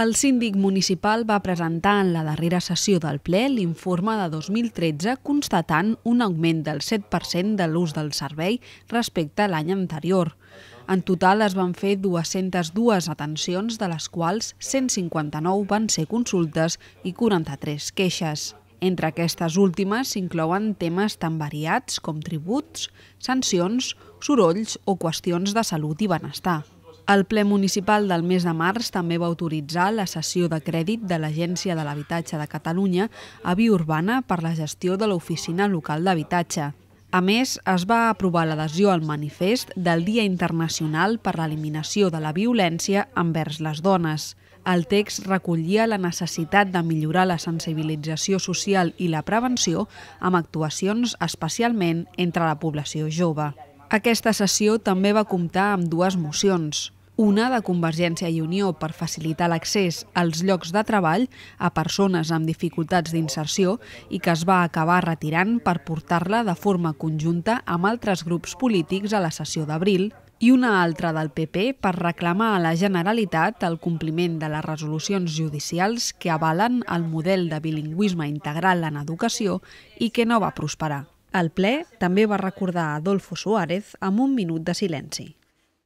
El síndic municipal va presentar en la darrera sessió del ple l'informe de 2013 constatant un augment del 7% de l'ús del servei respecte a l'any anterior. En total es van fer 202 atencions, de les quals 159 van ser consultes i 43 queixes. Entre aquestes últimes s'inclouen temes tan variats com tributs, sancions, sorolls o qüestions de salut i benestar. El ple municipal del mes de març també va autoritzar la cessió de crèdit de l'Agència de l'Habitatge de Catalunya a Via Urbana per la gestió de l'Oficina Local d'Habitatge. A més, es va aprovar l'adhesió al manifest del Dia Internacional per l'Eliminació de la Violència envers les Dones. El text recollia la necessitat de millorar la sensibilització social i la prevenció amb actuacions especialment entre la població jove. Aquesta sessió també va comptar amb dues mocions, una de Convergència i Unió per facilitar l'accés als llocs de treball a persones amb dificultats d'inserció i que es va acabar retirant per portar-la de forma conjunta amb altres grups polítics a la sessió d'abril, i una altra del PP per reclamar a la Generalitat el compliment de les resolucions judicials que avalen el model de bilingüisme integral en educació i que no va prosperar. El ple també va recordar Adolfo Suárez amb un minut de silenci.